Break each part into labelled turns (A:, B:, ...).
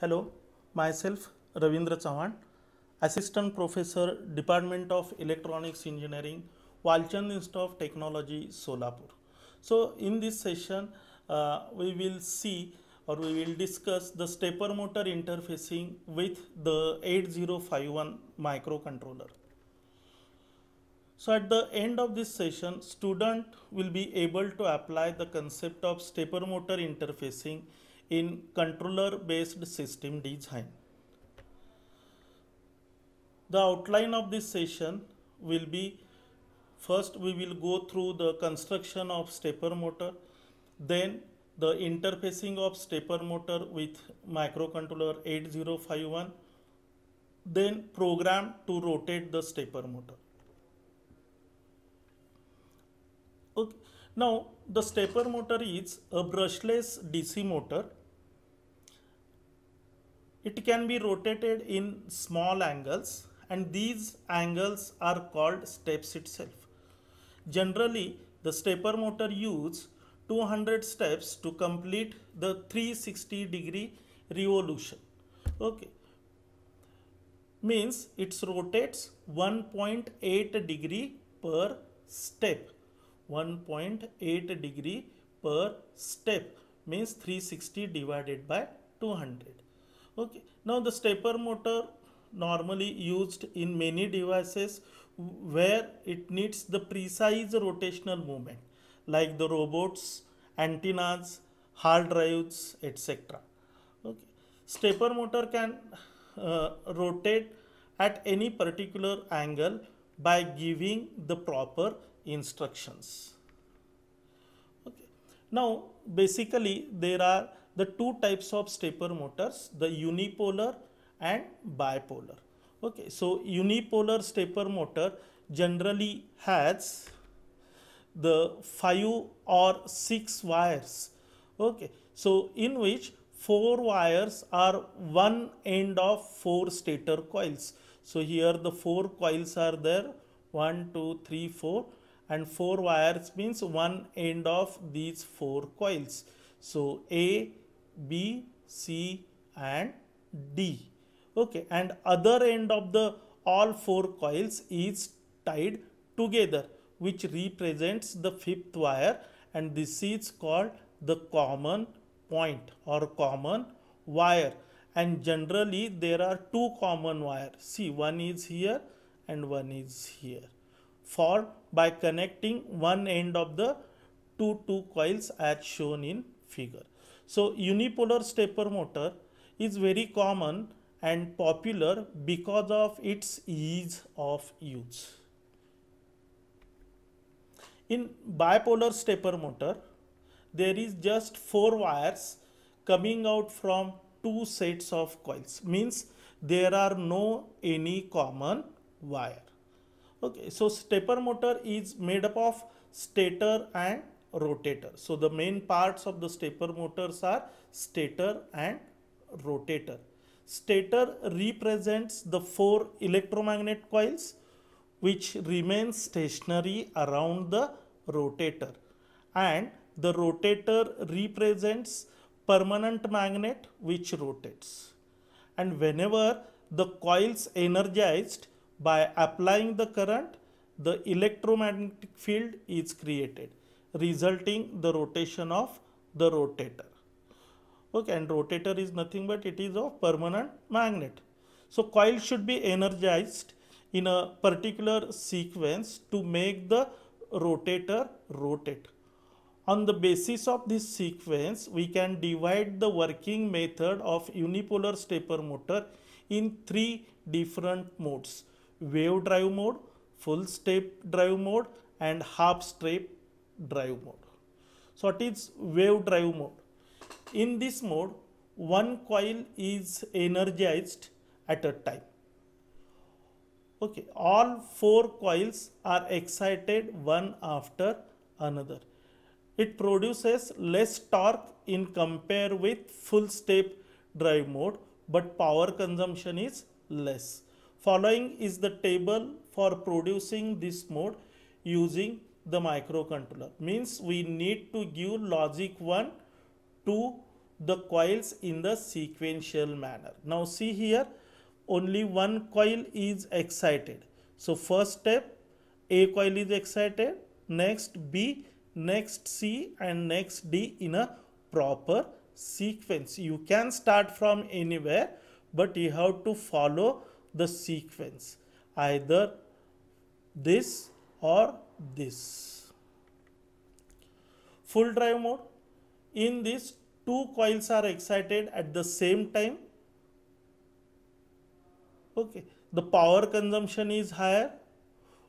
A: Hello, myself Ravindra Chauhan, Assistant Professor, Department of Electronics Engineering, Walchand Institute of Technology, Solapur. So, in this session, uh, we will see or we will discuss the stepper motor interfacing with the 8051 microcontroller. So at the end of this session, student will be able to apply the concept of stepper motor interfacing in controller based system design. The outline of this session will be first we will go through the construction of stepper motor then the interfacing of stepper motor with microcontroller 8051 then program to rotate the stepper motor okay now the stepper motor is a brushless dc motor it can be rotated in small angles and these angles are called steps itself. Generally, the stepper motor uses 200 steps to complete the 360 degree revolution. Okay. Means it rotates 1.8 degree per step. 1.8 degree per step means 360 divided by 200 okay now the stepper motor normally used in many devices where it needs the precise rotational movement like the robots antennas hard drives etc okay stepper motor can uh, rotate at any particular angle by giving the proper instructions okay now basically there are the two types of stepper motors, the unipolar and bipolar. Okay, so unipolar stepper motor generally has the five or six wires. Okay, so in which four wires are one end of four stator coils. So here the four coils are there, one, two, three, four, and four wires means one end of these four coils. So A, B, C and D. Okay, and other end of the all four coils is tied together which represents the fifth wire and this is called the common point or common wire and generally there are two common wire see one is here and one is here for by connecting one end of the two two coils as shown in figure so unipolar stepper motor is very common and popular because of its ease of use. In bipolar stepper motor, there is just four wires coming out from two sets of coils means there are no any common wire okay so stepper motor is made up of stator and rotator. So the main parts of the stepper motors are stator and rotator. Stator represents the four electromagnet coils which remain stationary around the rotator and the rotator represents permanent magnet which rotates and whenever the coils energized by applying the current the electromagnetic field is created resulting the rotation of the rotator. Okay, and rotator is nothing but it is a permanent magnet. So coil should be energized in a particular sequence to make the rotator rotate. On the basis of this sequence, we can divide the working method of unipolar stepper motor in three different modes. Wave drive mode, full step drive mode and half step drive mode. So it is wave drive mode. In this mode, one coil is energized at a time. Okay, all four coils are excited one after another. It produces less torque in compare with full step drive mode, but power consumption is less. Following is the table for producing this mode using the microcontroller means we need to give logic 1 to the coils in the sequential manner now see here only one coil is excited so first step a coil is excited next b next c and next d in a proper sequence you can start from anywhere but you have to follow the sequence either this or this full drive mode in this two coils are excited at the same time okay the power consumption is higher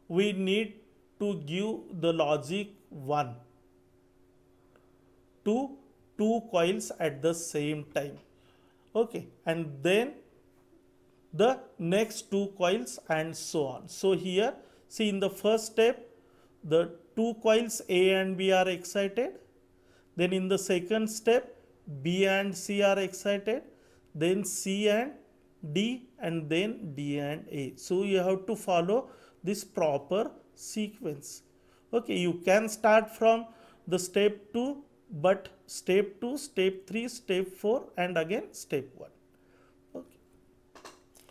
A: we need to give the logic 1 to two coils at the same time okay and then the next two coils and so on so here see in the first step the two coils A and B are excited. Then in the second step, B and C are excited. Then C and D and then D and A. So you have to follow this proper sequence. Okay, you can start from the step 2, but step 2, step 3, step 4 and again step 1. Okay.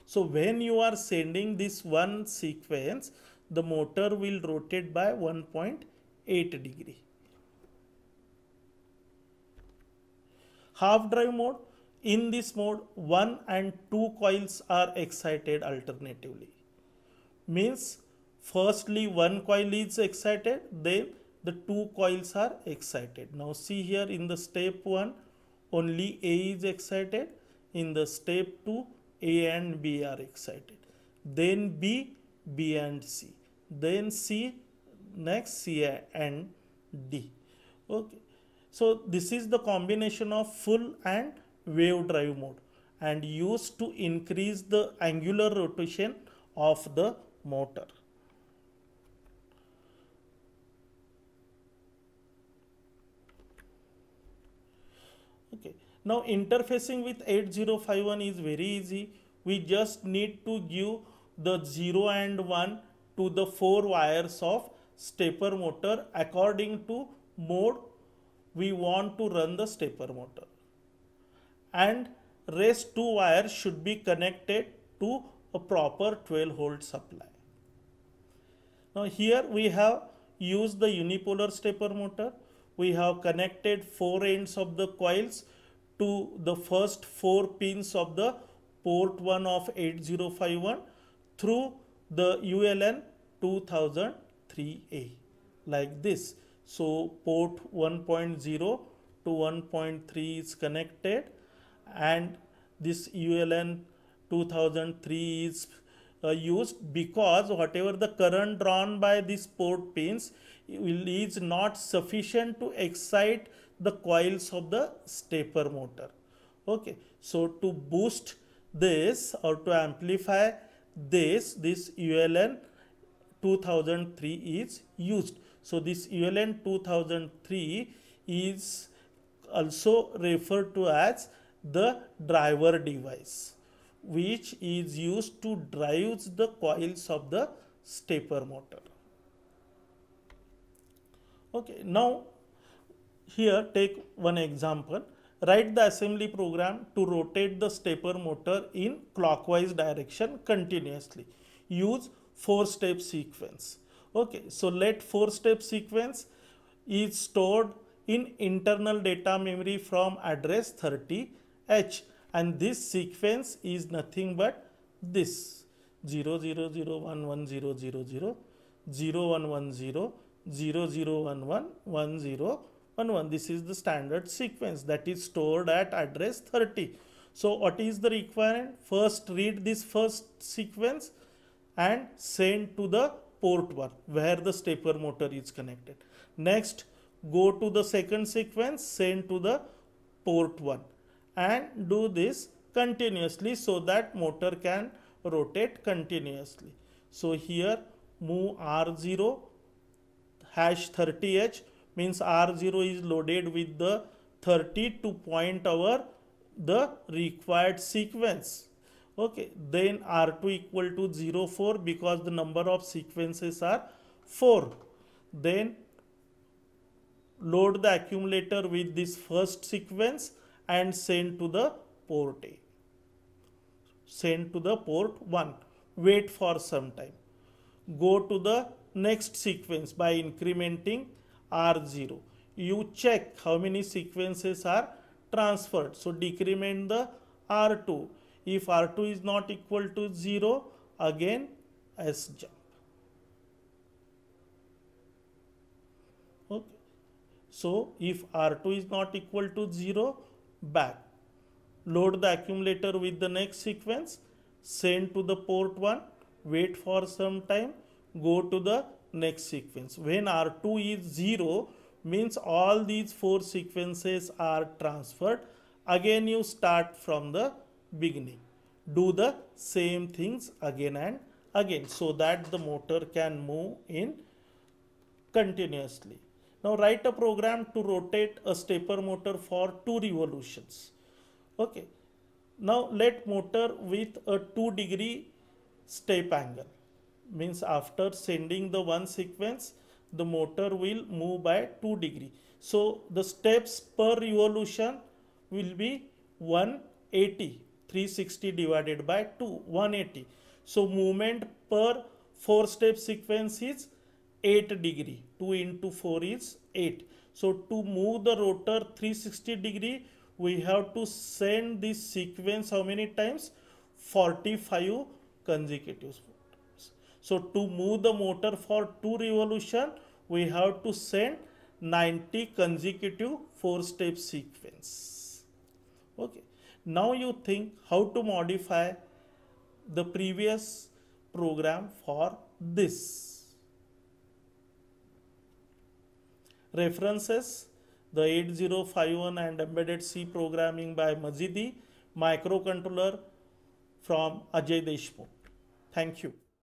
A: So when you are sending this one sequence, the motor will rotate by 1.8 degree. Half drive mode, in this mode 1 and 2 coils are excited alternatively. Means firstly one coil is excited then the two coils are excited. Now see here in the step 1 only A is excited in the step 2 A and B are excited. Then B B and C. Then C, next C and D. Okay. So this is the combination of full and wave drive mode and used to increase the angular rotation of the motor. Okay. Now interfacing with 8051 is very easy. We just need to give the 0 and 1 to the 4 wires of stepper motor according to mode we want to run the stepper motor. And rest 2 wires should be connected to a proper 12 volt supply. Now here we have used the unipolar stepper motor. We have connected 4 ends of the coils to the first 4 pins of the port 1 of 8051 through the ULN 2003A like this. So port 1.0 to 1.3 is connected and this ULN 2003 is uh, used because whatever the current drawn by these port pins will, is not sufficient to excite the coils of the stepper motor. Okay, so to boost this or to amplify this this ULN 2003 is used. So this ULN 2003 is also referred to as the driver device which is used to drives the coils of the stepper motor. Okay, now here take one example Write the assembly program to rotate the stepper motor in clockwise direction continuously. Use four step sequence. Okay, so let four step sequence is stored in internal data memory from address 30H and this sequence is nothing but this 0 1 1 this is the standard sequence that is stored at address 30 so what is the requirement first read this first sequence and send to the port 1 where the stepper motor is connected next go to the second sequence send to the port 1 and do this continuously so that motor can rotate continuously so here move r0 hash 30h means R0 is loaded with the 30 to point our the required sequence okay then r2 equal to 0 4 because the number of sequences are 4 then load the accumulator with this first sequence and send to the port a send to the port 1 wait for some time go to the next sequence by incrementing R0. You check how many sequences are transferred. So decrement the R2. If R2 is not equal to 0, again S jump. Okay. So if R2 is not equal to 0, back. Load the accumulator with the next sequence, send to the port 1, wait for some time, go to the next sequence. When R2 is 0 means all these four sequences are transferred. Again you start from the beginning. Do the same things again and again so that the motor can move in continuously. Now write a program to rotate a stepper motor for two revolutions. Okay. Now let motor with a 2 degree step angle means after sending the one sequence the motor will move by 2 degree so the steps per revolution will be 180 360 divided by 2 180 so movement per 4 step sequence is 8 degree 2 into 4 is 8 so to move the rotor 360 degree we have to send this sequence how many times 45 consecutive so to move the motor for 2 revolution, we have to send 90 consecutive 4 step sequence. Okay. Now you think how to modify the previous program for this. References the 8051 and embedded C programming by Majidi, microcontroller from Ajay Deshmukh. Thank you.